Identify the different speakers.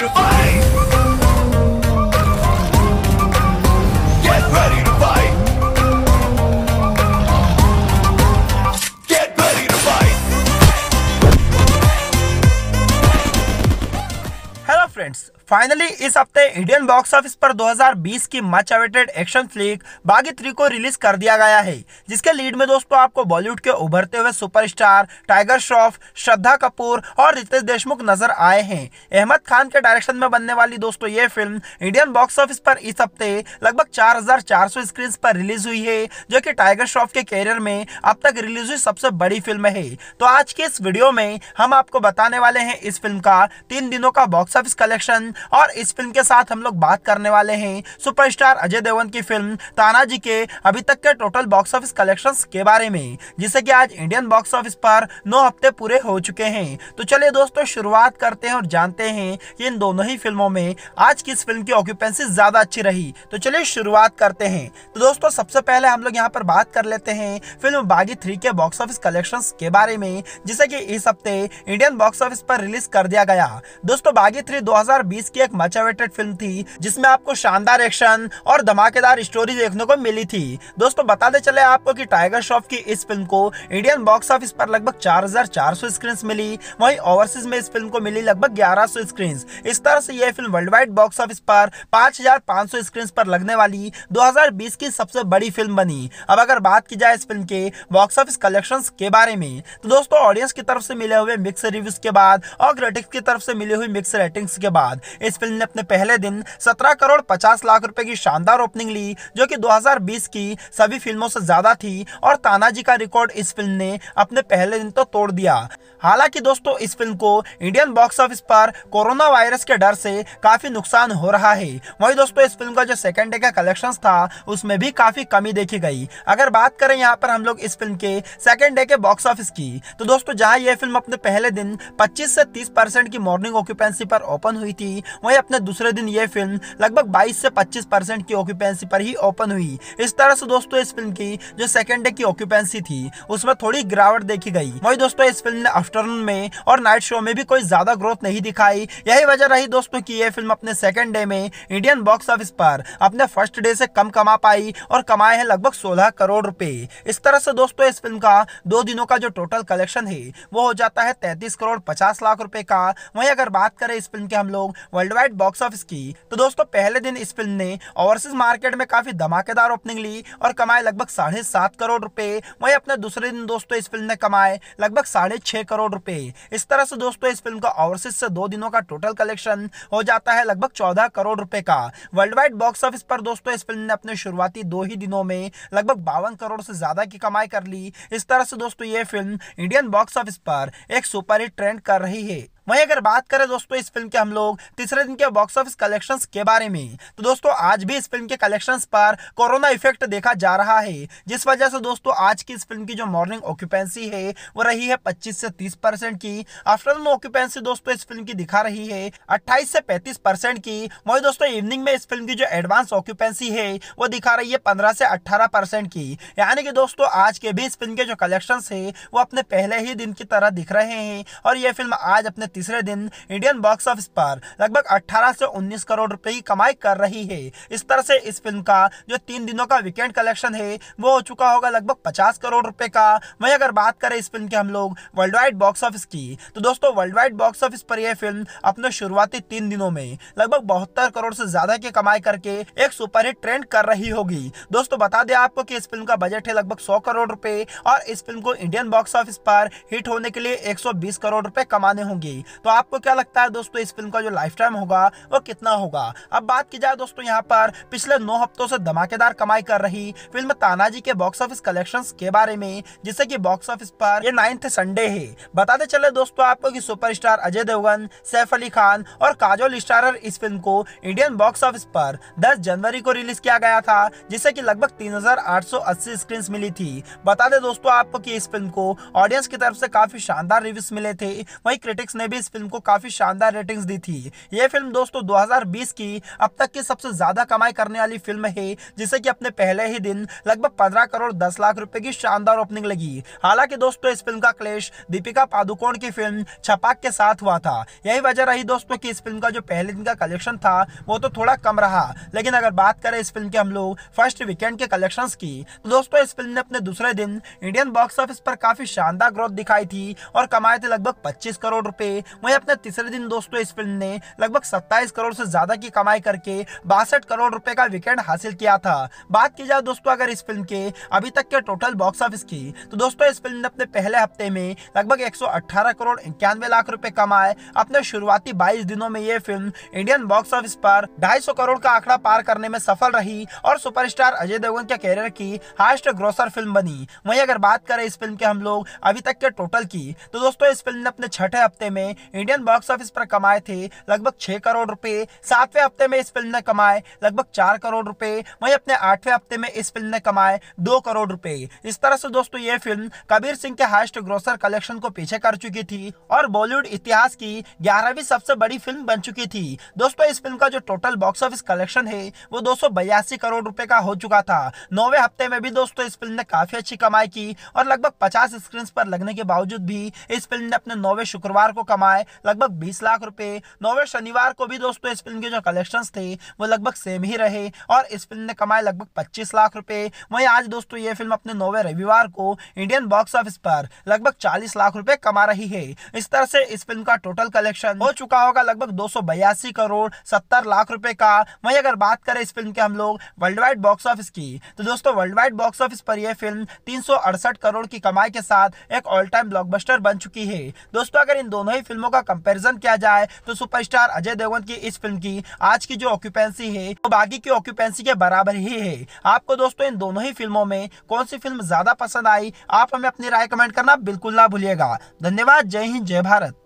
Speaker 1: beautiful. Friends finally इस हफ्ते Indian box office पर 2020 की much awaited action flick Baaghi three को रिलीज कर दिया गया है जिसके लीड में दोस्तों आपको बॉलीवुड के उभरते हुए सुपरस्टार टाइगर श्रॉफ श्रद्धा कपूर और रितेश देशमुख नजर आए हैं अहमद खान के डायरेक्शन में बनने वाली दोस्तों ये फिल्म इंडियन बॉक्स ऑफिस पर इस हफ्ते लगभग चार स्क्रीन पर रिलीज हुई है जो की टाइगर श्रॉफ के कैरियर में अब तक रिलीज हुई सबसे बड़ी फिल्म है तो आज के इस वीडियो में हम आपको बताने वाले हैं इस फिल्म का तीन दिनों का बॉक्स ऑफिस कलेक्शन कलेक्शन और इस फिल्म के साथ हम लोग बात करने वाले हैं सुपरस्टार अजय देवगन की फिल्म तानाजी के अभी तक के टोटल बॉक्स ऑफिस कलेक्शन के बारे में जिसे की आज इंडियन बॉक्स ऑफिस पर नौ हफ्ते पूरे हो चुके हैं तो चलिए दोस्तों शुरुआत करते हैं और जानते हैं कि इन दोनों ही फिल्मों में आज किस फिल्म की ऑक्यूपेंसी ज्यादा अच्छी रही तो चलिए शुरुआत करते हैं तो दोस्तों सबसे पहले हम लोग यहाँ पर बात कर लेते हैं फिल्म बागी थ्री के बॉक्स ऑफिस कलेक्शंस के बारे में जिसे कि इस हफ्ते इंडियन बॉक्स ऑफिस पर रिलीज कर दिया गया दोस्तों बागी थ्री 2020 की एक मच अवेटेड फिल्म थी जिसमें आपको शानदार एक्शन और धमाकेदार स्टोरी देखने को मिली थी दोस्तों बताते चले आपको कि टाइगर श्रॉफ की इस फिल्म को इंडियन बॉक्स ऑफिस पर लगभग 4,400 स्क्रीन मिली वहीं ओवरसीज में इस फिल्म को मिली लगभग 1100 सौ इस तरह से यह फिल्म वर्ल्ड वाइड बॉक्स ऑफिस पर 5,500 स्क्रीन्स पर लगने वाली 2020 की सबसे बड़ी फिल्म बनी अब अगर बात की जाए इस फिल्म के बॉक्स ऑफिस कलेक्शन के बारे में तो दोस्तों ऑडियंस की तरफ से मिले हुए मिक्स रिव्यूज के बाद और क्रिटिक्स की तरफ से मिली हुई मिक्स रेटिंग्स के बाद इस फिल्म ने अपने पहले दिन 17 करोड़ 50 लाख रुपए की शानदार ओपनिंग ली जो कि 2020 की सभी फिल्मों से ज्यादा थी और तानाजी का रिकॉर्ड इस फिल्म ने अपने पहले दिन तो तोड़ दिया हालांकि दोस्तों इस फिल्म को इंडियन बॉक्स ऑफिस पर कोरोना वायरस के डर से काफी नुकसान हो रहा है वही दोस्तों इस फिल्म का जो सेकेंड डे का कलेक्शन था उसमें भी काफी कमी देखी गई अगर बात करें यहाँ पर हम लोग इस फिल्म के सेकेंड डे के बॉक्स ऑफिस की तो दोस्तों जहाँ ये फिल्म अपने पहले दिन पच्चीस से तीस की मॉर्निंग ऑक्यूपेंसी पर ओपन ओपन हुई थी वही अपने दूसरे दिन ये फिल्म लगभग 22 से 25 परसेंट की ऑक्यूपेंसी पर ही ओपन हुई इस तरह से दोस्तों इस फिल्म की जो सेकेंड डे की ऑक्यूपेंसी थी उसमें थोड़ी गिरावट देखी गई वही दोस्तों इस फिल्म ने आफ्टरनून में और नाइट शो में भी कोई ज्यादा ग्रोथ नहीं दिखाई यही वजह रही दोस्तों की ये फिल्म अपने सेकेंड डे में इंडियन बॉक्स ऑफिस पर अपने फर्स्ट डे से कम कमा पाई और कमाए हैं लगभग 16 करोड़ रुपए इस तरह से दोस्तों इस फिल्म का दो दिनों का जो टोटल कलेक्शन है वो हो जाता है तैतीस करोड़ पचास लाख रुपए का वहीं अगर बात करें इस फिल्म के हम लोग वर्ल्ड वाइड बॉक्स ऑफिस की तो दोस्तों पहले दिन इस फिल्म ने ओवरसीज मार्केट में काफी धमाकेदार ओपनिंग ली और कमाए लगभग साढ़े सात करोड़ रुपए वही अपने दूसरे दिन दोस्तों इस फिल्म ने कमाए लगभग साढ़े छह करोड़ रुपए इस तरह से दोस्तों इस फिल्म का ओवरसीज से दो दिनों का टोटल कलेक्शन हो जाता है लगभग चौदह करोड़ रुपए का वर्ल्ड वाइड बॉक्स ऑफिस पर दोस्तों इस फिल्म ने अपने शुरुआती दो ही दिनों में लगभग बावन करोड़ से ज्यादा की कमाई कर ली इस तरह से दोस्तों ये फिल्म इंडियन बॉक्स ऑफिस पर एक सुपरहिट ट्रेंड कर रही है वहीं अगर बात करें दोस्तों इस फिल्म के हम लोग तीसरे दिन के बॉक्स ऑफिस कलेक्शंस के बारे में तो दोस्तों आज भी इस फिल्म के कलेक्शंस पर कोरोना इफेक्ट देखा जा रहा है जिस वजह से दोस्तों आज की इस फिल्म की जो मॉर्निंग ऑक्यूपेंसी है वो रही है 25 से 30 परसेंट की आफ्टरनून ऑक्यूपेंसी दोस्तों इस फिल्म की दिखा रही है अट्ठाईस से पैंतीस परसेंट की वही दोस्तों इवनिंग में इस फिल्म की जो एडवांस ऑक्यूपेंसी है वो दिखा रही है पंद्रह से अट्ठारह परसेंट की यानी कि दोस्तों आज के भी इस फिल्म के जो कलेक्शन है वो अपने पहले ही दिन की तरह दिख रहे हैं और ये फिल्म आज अपने तीसरे दिन इंडियन बॉक्स ऑफिस पर लगभग 18 से 19 करोड़ रुपए की कमाई कर रही है इस तरह से इस फिल्म का जो तीन दिनों का वीकेंड कलेक्शन है वो हो चुका होगा लगभग पचास करोड़ रुपए का वही अगर बात करें इस फिल्म के हम लोग वर्ल्ड वाइड बॉक्स ऑफिस की तो दोस्तों वर्ल्ड वाइड बॉक्स ऑफिस पर यह फिल्म अपने शुरुआती तीन दिनों में लगभग बहत्तर करोड़ से ज्यादा की कमाई करके एक सुपरहिट ट्रेंड कर रही होगी दोस्तों बता दें आपको कि इस फिल्म का बजट है लगभग सौ करोड़ रुपए और इस फिल्म को इंडियन बॉक्स ऑफिस पर हिट होने के लिए 120 करोड़ रुपए कमाने होंगे होगी तो आपको क्या लगता है दोस्तों इस फिल्म का जो लाइफ टाइम होगा वो कितना होगा अब बात की जाए दोस्तों यहाँ पर पिछले नौ हफ्तों से धमाकेदार कमाई कर रही फिल्म तानाजी के बॉक्स ऑफिस कलेक्शन के बारे में जिससे की बॉक्स ऑफिस पर ये नाइन्थ संडे है बताते चले दोस्तों आपको की सुपर अजय देवगन सैफ अली खान और काजोल स्टारर इस फिल्म को इंडियन बॉक्स ऑफिस पर 10 जनवरी को रिलीज किया गया था जिससे कि लगभग 3,880 स्क्रीन्स मिली थी बता दें दोस्तों आपको कि इस फिल्म को ऑडियंस की तरफ से काफी शानदार रिव्यूज मिले थे वहीं क्रिटिक्स ने भी इस फिल्म को काफी शानदार रेटिंग्स दी थी ये फिल्म दोस्तों 2020 की अब तक की सबसे ज्यादा कमाई करने वाली फिल्म है जिसे कि अपने पहले ही दिन लगभग पंद्रह करोड़ दस लाख रुपए की शानदार ओपनिंग लगी हालांकि दोस्तों इस फिल्म का क्लेश दीपिका पादुकोण की फिल्म छपाक के साथ हुआ था यही वजह रही दोस्तों की इस फिल्म का जो पहले दिन का कलेक्शन था वो तो थोड़ा कम रहा लेकिन अगर बात करें इस फिल्म के हम लोग फर्स्ट वीकेंड के कलेक्शन की तो दोस्तों इस फिल्म ने अपने दूसरे दिन इंडियन बॉक्स ऑफिस पर काफी शानदार ग्रोथ दिखाई थी और कमाए थे लगभग 25 करोड़ रुपए वही अपने तीसरे दिन दोस्तों इस फिल्म ने लगभग सत्ताईस करोड़ से ज्यादा की कमाई करके बासठ करोड़ रुपए का वीकेंड हासिल किया था बात की जाए दोस्तों अगर इस फिल्म के अभी तक के टोटल बॉक्स ऑफिस की तो दोस्तों इस फिल्म ने अपने पहले हफ्ते में लगभग 118 करोड़ इक्यानवे लाख रुपए कमाए अपने शुरुआती 22 दिनों में ये फिल्म इंडियन बॉक्स ऑफिस पर 250 करोड़ का आंकड़ा पार करने में सफल रही और सुपरस्टार अजय देवगन के कैरियर की हाइस्ट ग्रोसर फिल्म बनी वही अगर बात करें इस फिल्म के हम लोग अभी तक के टोटल की तो दोस्तों इस फिल्म ने अपने छठे हफ्ते में इंडियन बॉक्स ऑफिस पर कमाए थे लगभग छह करोड़ रुपए सातवें हफ्ते में इस फिल्म ने कमाए लगभग चार करोड़ रुपए वही अपने आठवें हफ्ते में इस फिल्म ने कमाए दो करोड़ रुपए इस तरह से दोस्तों ये फिल्म कबीर सिंह के हाइस्ट ग्रोसर कलेक्शन को पीछे कर चुकी थी और बॉलीवुड इतिहास की ग्यारहवीं सबसे बड़ी फिल्म बन चुकी थी दोस्तों इस फिल्म का जो टोटल बॉक्स ऑफिस कलेक्शन है वो दो करोड़ रुपए का हो चुका था नौवे हफ्ते में भी दोस्तों इस फिल्म ने काफी अच्छी कमाई की और लगभग पचास स्क्रीन पर लगने के बावजूद भी इस फिल्म ने अपने नौवे शुक्रवार को कमाई कमाए लगभग बीस लाख रुपए नौवे शनिवार को भी दोस्तों इस फिल्म के जो कलेक्शन थे वो लगभग सेम ही रहे और इस फिल्म ने कमाए लगभग पच्चीस लाख रुपए वही आज दोस्तों ये फिल्म अपने नौवे रविवार को इंडियन बॉक्स ऑफिस पर लगभग चालीस लाख रूपए कमा रही है इस तरह से इस फिल्म का टोटल कलेक्शन हो चुका होगा लगभग दो करोड़ सत्तर लाख रूपए का वही अगर बात करें इस फिल्म के हम लोग वर्ल्ड वाइड बॉक्स ऑफिस की तो दोस्तों वर्ल्ड वाइड बॉक्स ऑफिस पर यह फिल्म तीन करोड़ की कमाई के साथ एक ऑल टाइम ब्लॉकबस्टर बन चुकी है दोस्तों अगर इन दोनों ही फिल्मों का कंपेरिजन किया जाए तो सुपरस्टार अजय देवगन की इस फिल्म की आज की जो ऑक्यूपेंसी है वो तो बागी की ऑक्यूपेंसी के बराबर ही है आपको दोस्तों इन दोनों ही फिल्मों में कौन सी फिल्म ज्यादा पसंद आई आप हमें अपनी राय कमेंट करना बिल्कुल ना भूलिएगा धन्यवाद जय हिंद जय भारत